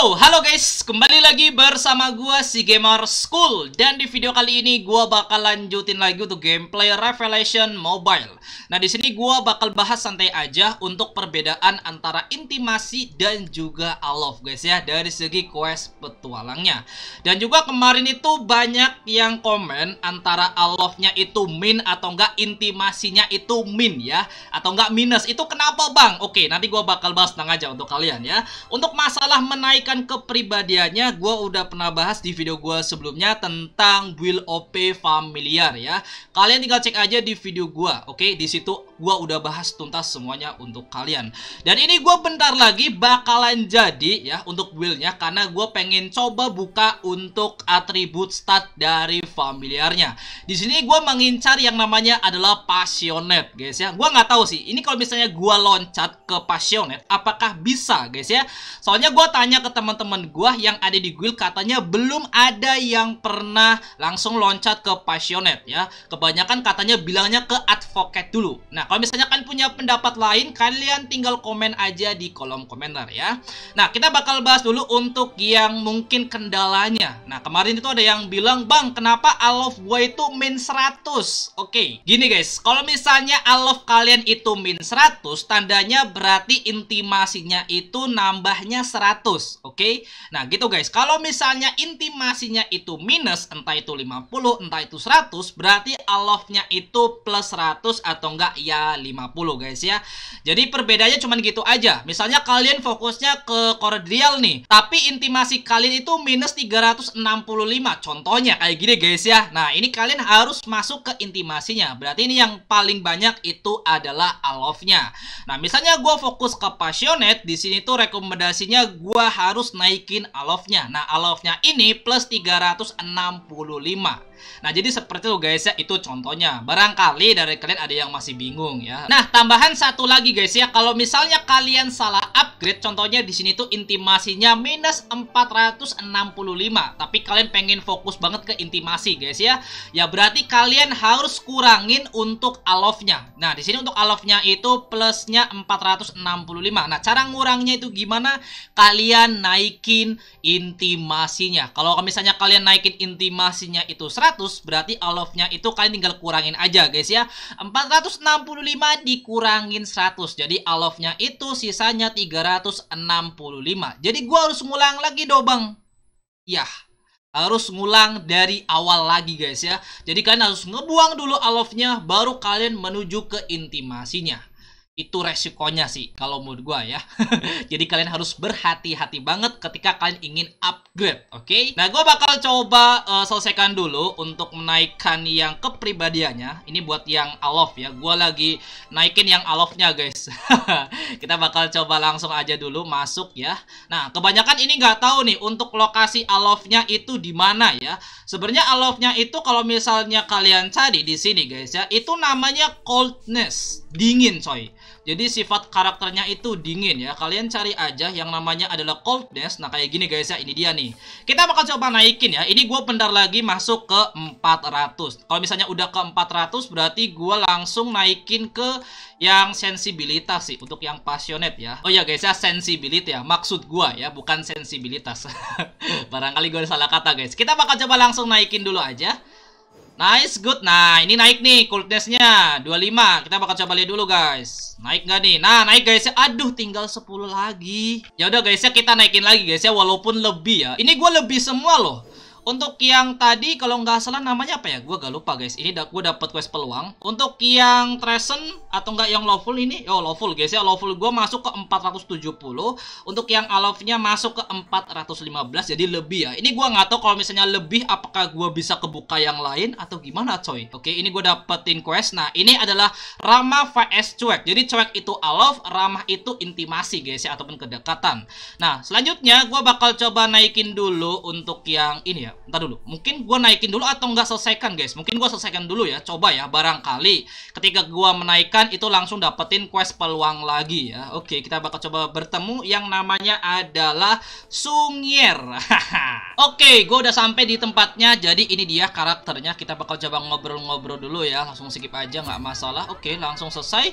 halo guys, kembali lagi bersama gua si Gamer School dan di video kali ini gua bakal lanjutin lagi untuk gameplay Revelation Mobile. Nah, di sini gua bakal bahas santai aja untuk perbedaan antara intimasi dan juga alof guys ya dari segi quest petualangnya. Dan juga kemarin itu banyak yang komen antara alofnya itu min atau enggak intimasinya itu min ya atau enggak minus. Itu kenapa, Bang? Oke, nanti gua bakal bahas tentang aja untuk kalian ya. Untuk masalah menaik kepribadiannya gue udah pernah bahas di video gue sebelumnya tentang will OP familiar ya. Kalian tinggal cek aja di video gue, oke? Okay? Di situ gue udah bahas tuntas semuanya untuk kalian. Dan ini gue bentar lagi bakalan jadi ya untuk buildnya karena gue pengen coba buka untuk atribut stat dari familiarnya. Di sini gue mengincar yang namanya adalah passionate guys ya. Gue nggak tahu sih. Ini kalau misalnya gue loncat ke passionate, apakah bisa guys ya? Soalnya gue tanya ke teman-teman gua yang ada di guild katanya belum ada yang pernah langsung loncat ke passionate ya. Kebanyakan katanya bilangnya ke advocate dulu. Nah, kalau misalnya kalian punya pendapat lain, kalian tinggal komen aja di kolom komentar ya. Nah, kita bakal bahas dulu untuk yang mungkin kendalanya. Nah, kemarin itu ada yang bilang, "Bang, kenapa love gua itu min 100?" Oke, okay. gini guys. Kalau misalnya love kalian itu min 100, tandanya berarti intimasinya itu nambahnya 100. Oke, okay? nah gitu guys. Kalau misalnya intimasinya itu minus, entah itu 50, entah itu 100, berarti alofnya itu plus 100 atau enggak ya 50 guys ya. Jadi perbedaannya cuma gitu aja. Misalnya kalian fokusnya ke koordinal nih, tapi intimasi kalian itu minus 365. Contohnya kayak gini guys ya. Nah ini kalian harus masuk ke intimasinya. Berarti ini yang paling banyak itu adalah alofnya. Nah misalnya gue fokus ke passionate, di sini tuh rekomendasinya gue harus harus naikin alofnya. Nah, alofnya ini plus 365. Nah, jadi seperti itu guys ya, itu contohnya. Barangkali dari kalian ada yang masih bingung ya. Nah, tambahan satu lagi guys ya, kalau misalnya kalian salah upgrade, contohnya di sini tuh intimasinya minus 465, tapi kalian pengen fokus banget ke intimasi guys ya. Ya berarti kalian harus kurangin untuk alofnya. Nah, di sini untuk alofnya itu plusnya 465. Nah, cara ngurangnya itu gimana? Kalian naikin intimasinya. Kalau misalnya kalian naikin intimasinya itu 100 400 berarti all of-nya itu kalian tinggal kurangin aja guys ya. 465 dikurangin 100. Jadi all of-nya itu sisanya 365. Jadi gua harus ngulang lagi dong, Bang. ya harus ngulang dari awal lagi guys ya. Jadi kalian harus ngebuang dulu alofnya baru kalian menuju ke intimasinya itu resikonya sih kalau menurut gua ya. Jadi kalian harus berhati-hati banget ketika kalian ingin upgrade, oke? Okay? Nah, gua bakal coba uh, selesaikan dulu untuk menaikkan yang kepribadiannya. Ini buat yang alof ya. Gua lagi naikin yang alofnya, guys. Kita bakal coba langsung aja dulu masuk ya. Nah, kebanyakan ini nggak tahu nih untuk lokasi alofnya itu di mana ya. Sebenarnya alofnya itu kalau misalnya kalian cari di sini, guys ya, itu namanya coldness, dingin, coy. Jadi sifat karakternya itu dingin ya. Kalian cari aja yang namanya adalah coldness. Nah kayak gini guys ya, ini dia nih. Kita bakal coba naikin ya. Ini gue bentar lagi masuk ke 400. Kalau misalnya udah ke 400 berarti gue langsung naikin ke yang sensibilitas sih. Untuk yang passionate ya. Oh ya guys ya, sensibility ya. Maksud gue ya, bukan sensibilitas. Barangkali gue salah kata guys. Kita bakal coba langsung naikin dulu aja. Nice, good. Nah, ini naik nih cold dua 25. Kita bakal coba lihat dulu, guys. Naik nggak nih? Nah, naik guys ya. Aduh, tinggal 10 lagi. Ya udah guys ya, kita naikin lagi guys ya walaupun lebih ya. Ini gua lebih semua loh. Untuk yang tadi kalau nggak salah namanya apa ya? Gue gak lupa guys. Ini da gue dapet quest peluang. Untuk yang Tresen atau nggak yang Lawful ini, yo oh, Lawful guys ya. Lawful gue masuk ke 470. Untuk yang Alofnya masuk ke 415 jadi lebih ya. Ini gue nggak tahu kalau misalnya lebih apakah gue bisa kebuka yang lain atau gimana coy. Oke, ini gue dapetin quest. Nah, ini adalah Rama vs Cuek. Jadi Cuek itu Alof, Ramah itu intimasi guys ya ataupun kedekatan. Nah, selanjutnya gue bakal coba naikin dulu untuk yang ini ya ya Ntar dulu Mungkin gue naikin dulu atau nggak selesaikan guys Mungkin gue selesaikan dulu ya Coba ya barangkali Ketika gue menaikkan itu langsung dapetin quest peluang lagi ya Oke kita bakal coba bertemu Yang namanya adalah Sungier Oke gue udah sampai di tempatnya Jadi ini dia karakternya Kita bakal coba ngobrol-ngobrol dulu ya Langsung skip aja nggak masalah Oke langsung selesai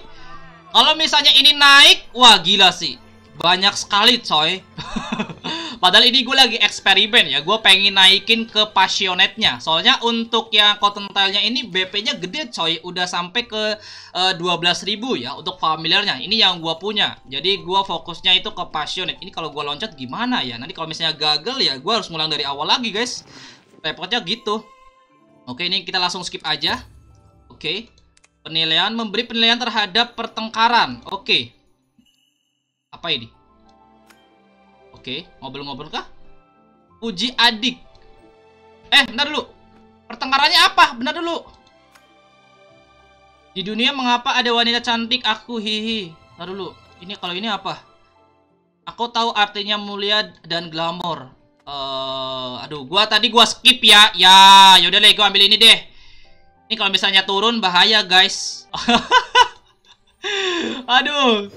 kalau misalnya ini naik, wah gila sih. Banyak sekali coy. Padahal ini gue lagi eksperimen ya. Gue pengen naikin ke passionate-nya. Soalnya untuk yang cotton tile-nya ini BP-nya gede coy. Udah sampai ke uh, eh, 12.000 ya untuk familiarnya. Ini yang gue punya. Jadi gue fokusnya itu ke passionate. Ini kalau gue loncat gimana ya? Nanti kalau misalnya gagal ya gue harus ngulang dari awal lagi guys. Repotnya gitu. Oke ini kita langsung skip aja. Oke. Penilaian memberi penilaian terhadap pertengkaran. Oke. Apa ini? Oke, ngobrol-ngobrol kah? Uji adik. Eh, bentar dulu. Pertengkarannya apa? Bentar dulu. Di dunia mengapa ada wanita cantik aku hihi. Bentar dulu. Ini kalau ini apa? Aku tahu artinya mulia dan glamor. Uh, aduh, gua tadi gua skip ya. Ya, yaudah deh, gua ambil ini deh. Ini kalau misalnya turun bahaya, guys. aduh.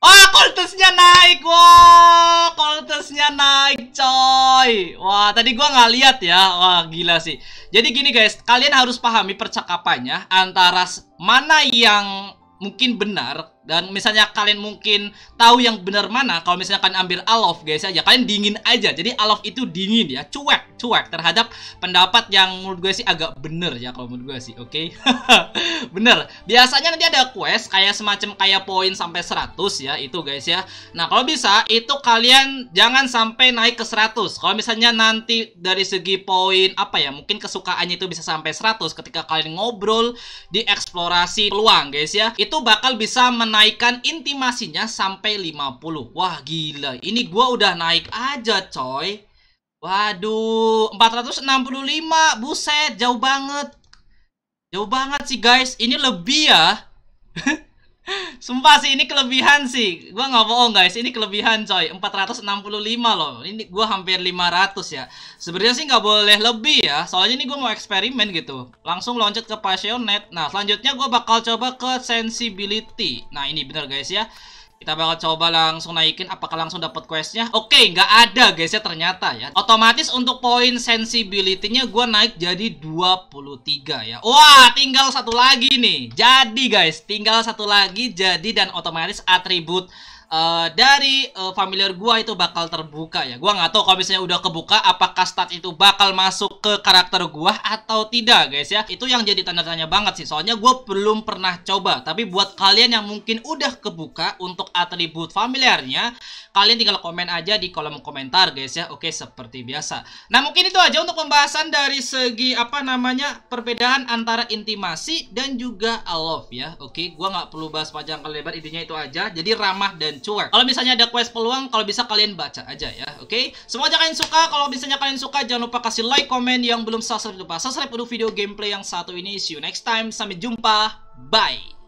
Wah, kultusnya naik. Wah, kultusnya naik, coy. Wah, tadi gua nggak lihat ya. Wah, gila sih. Jadi gini guys, kalian harus pahami percakapannya antara mana yang mungkin benar dan misalnya kalian mungkin tahu yang benar mana kalau misalnya kalian ambil alof guys aja kalian dingin aja jadi alof itu dingin ya cuek cuek terhadap pendapat yang menurut gue sih agak bener ya kalau menurut gue sih oke okay? bener biasanya nanti ada quest kayak semacam kayak poin sampai 100 ya itu guys ya nah kalau bisa itu kalian jangan sampai naik ke 100 kalau misalnya nanti dari segi poin apa ya mungkin kesukaannya itu bisa sampai 100 ketika kalian ngobrol di eksplorasi peluang guys ya itu bakal bisa men menaikkan intimasinya sampai 50. Wah, gila. Ini gua udah naik aja, coy. Waduh, 465. Buset, jauh banget. Jauh banget sih, guys. Ini lebih ya. Sumpah sih ini kelebihan sih. Gua nggak bohong guys, ini kelebihan coy. 465 loh. Ini gua hampir 500 ya. Sebenarnya sih nggak boleh lebih ya. Soalnya ini gua mau eksperimen gitu. Langsung loncat ke passionate. Nah, selanjutnya gua bakal coba ke sensibility. Nah, ini bener guys ya. Kita bakal coba langsung naikin apakah langsung dapat questnya. Oke, okay, nggak ada guys ya ternyata ya. Otomatis untuk poin sensibility-nya gue naik jadi 23 ya. Wah, tinggal satu lagi nih. Jadi guys, tinggal satu lagi jadi dan otomatis atribut Eh, dari uh, familiar gua itu bakal terbuka ya. Gua nggak tahu kalau misalnya udah kebuka apakah stat itu bakal masuk ke karakter gua atau tidak guys ya. Itu yang jadi tanda tanya banget sih. Soalnya gua belum pernah coba. Tapi buat kalian yang mungkin udah kebuka untuk atribut familiarnya, kalian tinggal komen aja di kolom komentar guys ya. Oke, seperti biasa. Nah, mungkin itu aja untuk pembahasan dari segi apa namanya? perbedaan antara intimasi dan juga love ya. Oke, gua nggak perlu bahas panjang lebar intinya itu aja. Jadi ramah dan kalau misalnya ada quest peluang, kalau bisa kalian baca aja ya, oke? Okay? Semoga kalian suka. Kalau misalnya kalian suka, jangan lupa kasih like, komen. Yang belum subscribe lupa subscribe untuk video gameplay yang satu ini. See you next time. Sampai jumpa. Bye.